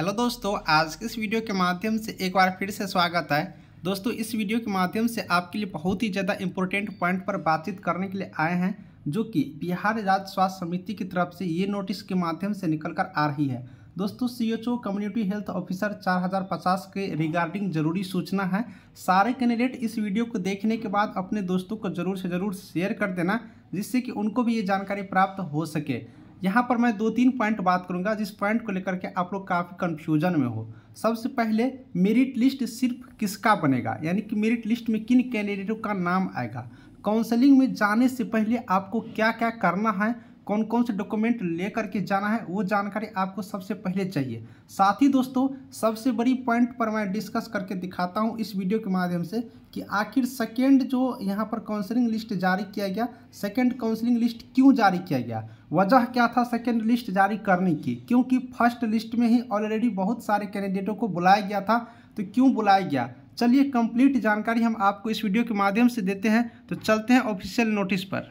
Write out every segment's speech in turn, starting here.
hello दोस्तों आज के इस वीडियो के माध्यम से एक बार फिर से स्वागत है दोस्तों इस वीडियो के माध्यम से आपके लिए बहुत ही ज़्यादा इम्पोर्टेंट पॉइंट पर बातचीत करने के लिए आए हैं जो कि बिहार राज्य स्वास्थ्य समिति की तरफ से ये नोटिस के माध्यम से निकल कर आ रही है दोस्तों C H O community health officer 4050 के रिगार्डिंग जरूरी सूचना है सारे कैंडिडेट इस वीडियो को देखने के बाद अपने दोस्तों को जरूर से ज़रूर शेयर कर देना जिससे कि उनको भी ये जानकारी प्राप्त हो सके यहाँ पर मैं दो तीन पॉइंट बात करूँगा जिस पॉइंट को लेकर के आप लोग काफ़ी कन्फ्यूजन में हो सबसे पहले मेरिट लिस्ट सिर्फ किसका बनेगा यानी कि मेरिट लिस्ट में किन कैंडिडेटों का नाम आएगा काउंसलिंग में जाने से पहले आपको क्या क्या करना है कौन कौन से डॉक्यूमेंट लेकर के जाना है वो जानकारी आपको सबसे पहले चाहिए साथ ही दोस्तों सबसे बड़ी पॉइंट पर मैं डिस्कस करके दिखाता हूँ इस वीडियो के माध्यम से कि आखिर सेकेंड जो यहाँ पर काउंसलिंग लिस्ट जारी किया गया सेकेंड काउंसलिंग लिस्ट क्यों जारी किया गया वजह क्या था सेकेंड लिस्ट जारी करने की क्योंकि फर्स्ट लिस्ट में ही ऑलरेडी बहुत सारे कैंडिडेटों को बुलाया गया था तो क्यों बुलाया गया चलिए कंप्लीट जानकारी हम आपको इस वीडियो के माध्यम से देते हैं तो चलते हैं ऑफिशियल नोटिस पर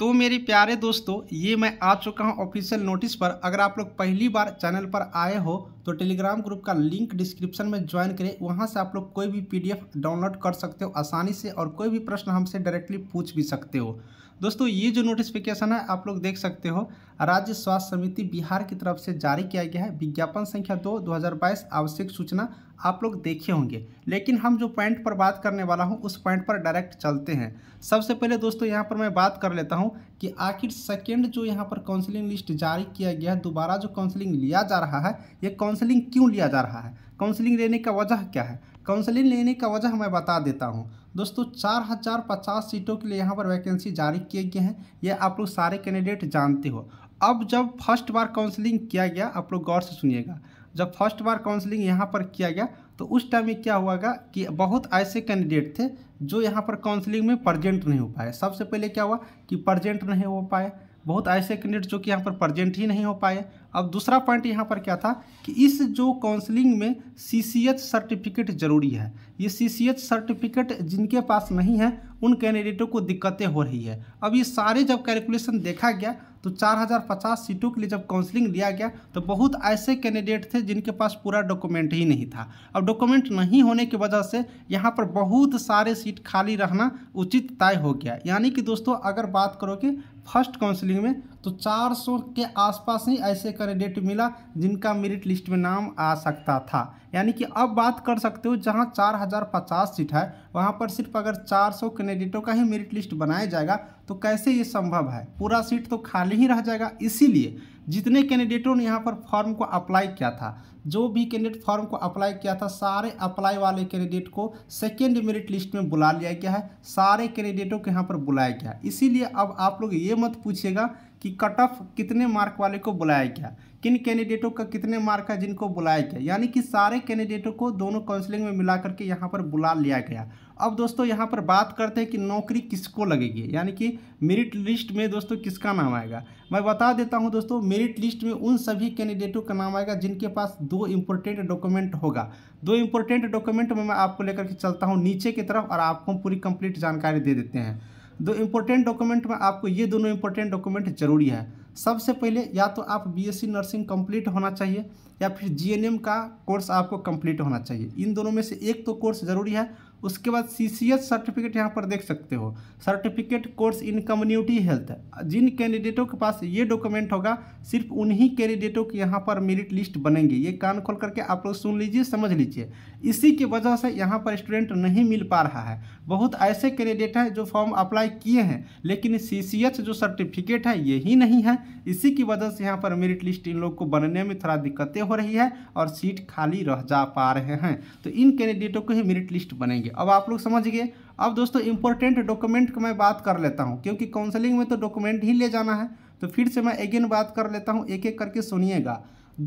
तो मेरे प्यारे दोस्तों ये मैं आ चुका हूँ ऑफिशियल नोटिस पर अगर आप लोग पहली बार चैनल पर आए हो तो टेलीग्राम ग्रुप का लिंक डिस्क्रिप्शन में ज्वाइन करें वहाँ से आप लोग कोई भी पीडीएफ डाउनलोड कर सकते हो आसानी से और कोई भी प्रश्न हमसे डायरेक्टली पूछ भी सकते हो दोस्तों ये जो नोटिफिकेशन है आप लोग देख सकते हो राज्य स्वास्थ्य समिति बिहार की तरफ से जारी किया गया है विज्ञापन संख्या दो दो आवश्यक सूचना आप लोग देखे होंगे लेकिन हम जो पॉइंट पर बात करने वाला हूँ उस पॉइंट पर डायरेक्ट चलते हैं सबसे पहले दोस्तों यहाँ पर मैं बात कर लेता हूँ कि आखिर सेकेंड जो यहाँ पर काउंसलिंग लिस्ट जारी किया गया है दोबारा जो काउंसलिंग लिया जा रहा है ये काउंसलिंग क्यों लिया जा रहा है काउंसलिंग लेने का वजह क्या है काउंसलिंग लेने का वजह मैं बता देता हूँ दोस्तों चार हज़ार पचास सीटों के लिए यहाँ पर वैकेंसी जारी किए गए हैं यह आप लोग सारे कैंडिडेट जानते हो अब जब फर्स्ट बार काउंसलिंग किया गया आप लोग गौर से सुनिएगा जब फर्स्ट बार काउंसलिंग यहाँ पर किया गया तो उस टाइम में क्या हुआ गया कि बहुत ऐसे कैंडिडेट थे जो यहाँ पर काउंसलिंग में प्रजेंट नहीं हो पाए सबसे पहले क्या हुआ कि प्रजेंट नहीं हो पाए बहुत ऐसे कैंडिडेट जो कि यहाँ पर प्रजेंट ही नहीं हो पाए अब दूसरा पॉइंट यहाँ पर क्या था कि इस जो काउंसलिंग में सी सर्टिफिकेट जरूरी है ये सी सर्टिफिकेट जिनके पास नहीं है उन कैंडिडेटों को दिक्कतें हो रही है अब ये सारे जब कैलकुलेशन देखा गया तो 4050 सीटों के लिए जब काउंसलिंग लिया गया तो बहुत ऐसे कैंडिडेट थे जिनके पास पूरा डॉक्यूमेंट ही नहीं था अब डॉक्यूमेंट नहीं होने की वजह से यहाँ पर बहुत सारे सीट खाली रहना उचित तय हो गया यानी कि दोस्तों अगर बात करो कि फर्स्ट काउंसलिंग में तो 400 के आसपास ही ऐसे कैंडिडेट मिला जिनका मेरिट लिस्ट में नाम आ सकता था यानी कि अब बात कर सकते हो जहां 4050 सीट है वहां पर सिर्फ अगर 400 कैंडिडेटों का ही मेरिट लिस्ट बनाया जाएगा तो कैसे ये संभव है पूरा सीट तो खाली ही रह जाएगा इसीलिए जितने कैंडिडेटों ने यहाँ पर फॉर्म को अप्लाई किया था जो भी कैंडिडेट फॉर्म को अप्लाई किया था सारे अप्लाई वाले कैंडिडेट को सेकेंड मेरिट लिस्ट में बुला लिया गया है सारे कैंडिडेटों को यहाँ पर बुलाया गया इसीलिए अब आप लोग ये मत पूछिएगा कि कट ऑफ कितने मार्क वाले को बुलाया गया किन कैंडिडेटों का कितने मार्क है जिनको बुलाया गया यानी कि सारे कैंडिडेटों को दोनों काउंसलिंग में मिला करके यहाँ पर बुला लिया गया अब दोस्तों यहाँ पर बात करते हैं कि नौकरी किसको लगेगी यानी कि मेरिट लिस्ट में दोस्तों किसका नाम आएगा मैं बता देता हूँ दोस्तों मेरिट लिस्ट में उन सभी कैंडिडेटों का नाम आएगा जिनके पास दो इम्पोर्टेंट डॉक्यूमेंट होगा दो इम्पोर्टेंट डॉक्यूमेंट में मैं आपको लेकर के चलता हूँ नीचे की तरफ और आपको पूरी कंप्लीट जानकारी दे देते हैं दो इम्पोर्टेंट डॉक्यूमेंट में आपको ये दोनों इम्पोर्टेंट डॉक्यूमेंट जरूरी है सबसे पहले या तो आप बीएससी नर्सिंग कंप्लीट होना चाहिए या फिर जीएनएम का कोर्स आपको कंप्लीट होना चाहिए इन दोनों में से एक तो कोर्स ज़रूरी है उसके बाद सी सी एस सर्टिफिकेट यहाँ पर देख सकते हो certificate course in community health जिन कैंडिडेटों के पास ये डॉक्यूमेंट होगा सिर्फ उन्हीं कैंडिडेटों के यहाँ पर मेरिट लिस्ट बनेंगे ये कान खोल करके आप लोग सुन लीजिए समझ लीजिए इसी की वजह से यहाँ पर स्टूडेंट नहीं मिल पा रहा है बहुत ऐसे कैंडिडेट हैं जो फॉर्म अप्लाई किए हैं लेकिन सी सी एच जो सर्टिफिकेट है ही नहीं है इसी की वजह से यहाँ पर मेरिट लिस्ट इन लोग को बनने में थोड़ा दिक्कतें हो रही है और सीट खाली रह जा पा रहे हैं तो इन कैंडिडेटों को ही मेरिट लिस्ट बनेंगे लीजिए अब आप लोग समझ गए अब दोस्तों इंपॉर्टेंट डॉक्यूमेंट का मैं बात कर लेता हूँ क्योंकि काउंसलिंग में तो डॉक्यूमेंट ही ले जाना है तो फिर से मैं अगेन बात कर लेता हूँ एक एक करके सुनिएगा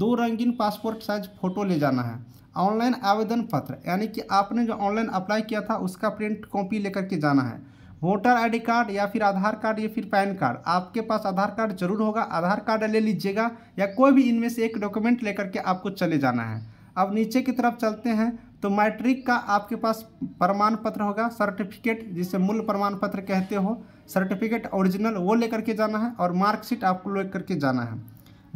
दो रंगीन पासपोर्ट साइज फ़ोटो ले जाना है ऑनलाइन आवेदन पत्र यानी कि आपने जो ऑनलाइन अप्लाई किया था उसका प्रिंट कॉपी लेकर के जाना है वोटर आईडी कार्ड या फिर आधार कार्ड या फिर पैन कार्ड आपके पास आधार कार्ड जरूर होगा आधार कार्ड ले लीजिएगा या कोई भी इनमें से एक डॉक्यूमेंट लेकर के आपको चले जाना है अब नीचे की तरफ चलते हैं तो मैट्रिक का आपके पास प्रमाण पत्र होगा सर्टिफिकेट जिसे मूल प्रमाण पत्र कहते हो सर्टिफिकेट ओरिजिनल वो लेकर के जाना है और मार्कशीट आपको लेकर के जाना है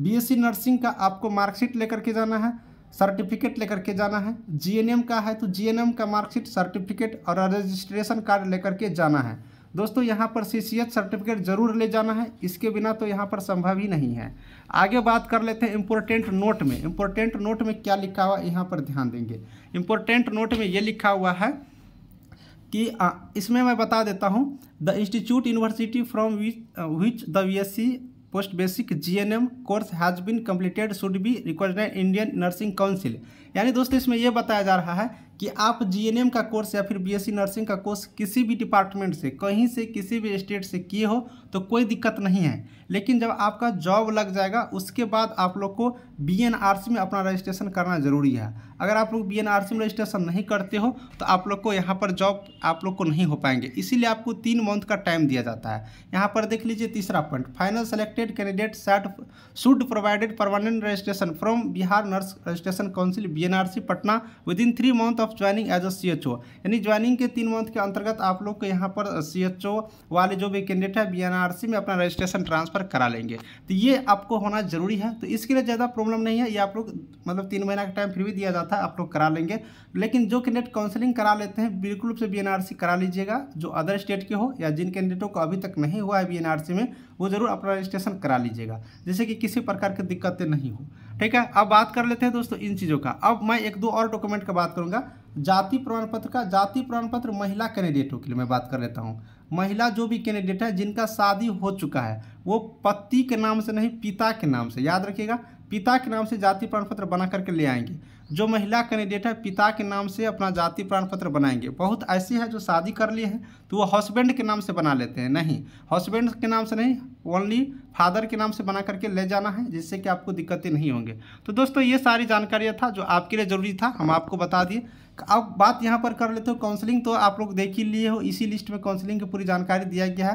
बीएससी नर्सिंग का आपको मार्कशीट लेकर के जाना है सर्टिफिकेट लेकर के जाना है जीएनएम का है तो जीएनएम का मार्कशीट सर्टिफिकेट और रजिस्ट्रेशन कार्ड लेकर के जाना है दोस्तों यहाँ पर सी सर्टिफिकेट ज़रूर ले जाना है इसके बिना तो यहाँ पर संभव ही नहीं है आगे बात कर लेते हैं इम्पोर्टेंट नोट में इम्पोर्टेंट नोट में क्या लिखा हुआ है यहाँ पर ध्यान देंगे इम्पोर्टेंट नोट में ये लिखा हुआ है कि आ, इसमें मैं बता देता हूँ the institute university from which which the B S C post basic GNM course has been completed should be record Indian nursing council यानी दोस्तों इसमें यह बताया जा रहा है कि आप जीएनएम का कोर्स या फिर बीएससी नर्सिंग का कोर्स किसी भी डिपार्टमेंट से कहीं से किसी भी स्टेट से किए हो तो कोई दिक्कत नहीं है लेकिन जब आपका जॉब लग जाएगा उसके बाद आप लोग को बी में अपना रजिस्ट्रेशन करना ज़रूरी है अगर आप लोग बी में रजिस्ट्रेशन नहीं करते हो तो आप लोग को यहाँ पर जॉब आप लोग को नहीं हो पाएंगे इसीलिए आपको तीन मंथ का टाइम दिया जाता है यहाँ पर देख लीजिए तीसरा point final selected candidate sat should provided permanent registration from Bihar nurse registration council be Patna within three month of joining as a C H O यानी ज्वाइनिंग के तीन मंथ के अंतर्गत आप लोग को यहाँ पर सी एच ओ वाले जो भी कैंडिडेट है बी एन आर सी में अपना रजिस्ट्रेशन ट्रांसफर करा लेंगे तो ये आपको होना जरूरी है तो इसके लिए ज़्यादा प्रॉब्लम नहीं है ये आप लोग मतलब तीन महीना का टाइम फिर भी दिया जाता है आप लोग करा लेंगे लेकिन जो कैंडिडेट काउंसिलिंग करा लेते हैं बिल्कुल से बी एन आर सी करा लीजिएगा जो अदर स्टेट के हो या जिन कैंडिडेटों को अभी तक नहीं हुआ है बी एन आर सी में वो ज़रूर अपना रजिस्ट्रेशन करा लीजिएगा जैसे कि किसी प्रकार की दिक्कतें नहीं हो ठीक है अब बात कर लेते हैं दोस्तों इन चीज़ों का अब मैं एक दो और डॉक्यूमेंट का बात करूंगा जाति प्रमाण पत्र का जाति प्रमाण पत्र महिला कैंडिडेटों के लिए मैं बात कर लेता हूँ महिला जो भी कैंडिडेट है जिनका शादी हो चुका है वो पति के नाम से नहीं पिता के नाम से याद रखिएगा पिता के नाम से जाति प्रमाण पत्र बना करके ले आएंगे जो महिला कैंडिडेट है पिता के नाम से अपना जाति प्रमाण पत्र बनाएंगे बहुत ऐसी हैं जो शादी कर ली है तो वो हस्बैंड के नाम से बना लेते हैं नहीं हस्बैंड के नाम से नहीं ओनली फादर के नाम से बना करके ले जाना है जिससे कि आपको दिक्कतें नहीं होंगे तो दोस्तों ये सारी जानकारियाँ था जो आपके लिए ज़रूरी था हम आपको बता दिए अब बात यहाँ पर कर लेते हो काउंसलिंग तो आप लोग देख ही लिए हो इसी लिस्ट में काउंसलिंग की पूरी जानकारी दिया गया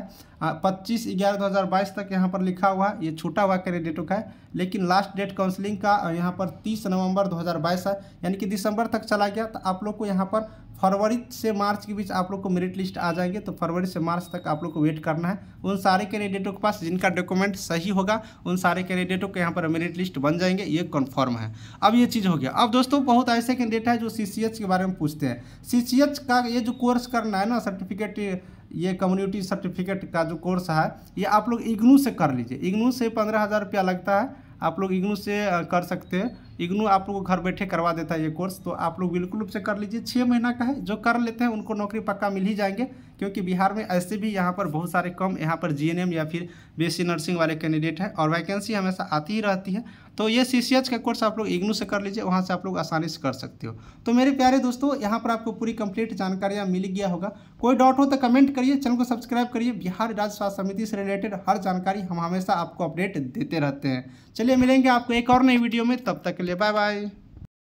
है पच्चीस ग्यारह दो हज़ार बाईस तक यहाँ पर लिखा हुआ है ये छूटा हुआ कैंडिडेटों का है लेकिन लास्ट डेट काउंसलिंग का यहाँ पर तीस नवंबर 2022 है यानी कि दिसंबर तक चला गया तो आप लोग को यहाँ पर फरवरी से मार्च के बीच आप लोग को मेरिट लिस्ट आ जाएंगे तो फरवरी से मार्च तक आप लोग को वेट करना है उन सारे कैंडिडेटों के पास जिनका डॉक्यूमेंट सही होगा उन सारे कैंडिडेटों के यहाँ पर मेरिट लिस्ट बन जाएंगे ये कन्फर्म है अब ये चीज़ हो गया अब दोस्तों बहुत ऐसे कैंडिडेट हैं जो सी के बारे में पूछते हैं सी का ये जो कोर्स करना है ना सर्टिफिकेट ये कम्युनिटी सर्टिफिकेट का जो कोर्स है ये आप लोग इग्नू से कर लीजिए इग्नू से पंद्रह हज़ार रुपया लगता है आप लोग इग्नू से कर सकते हैं इग्नू आप लोग घर बैठे करवा देता है ये कोर्स तो आप लोग बिल्कुल रूप से कर लीजिए छः महीना का है जो कर लेते हैं उनको नौकरी पक्का मिल ही जाएंगे क्योंकि बिहार में ऐसे भी यहाँ पर बहुत सारे कम यहाँ पर जीएनएम या फिर बीएससी नर्सिंग वाले कैंडिडेट हैं और वैकेंसी हमेशा आती ही रहती है तो ये सी का कोर्स आप लोग इग्नू से कर लीजिए वहाँ से आप लोग आसानी से कर सकते हो तो मेरे प्यारे दोस्तों यहाँ पर आपको पूरी कंप्लीट जानकारियाँ मिल गया होगा कोई डाउट हो तो कमेंट करिए चैनल को सब्सक्राइब करिए बिहार राज्य स्वास्थ्य समिति से रिलेटेड हर जानकारी हम हमेशा आपको अपडेट देते रहते हैं चलिए मिलेंगे आपको एक और नई वीडियो में तब तक के लिए बाय बाय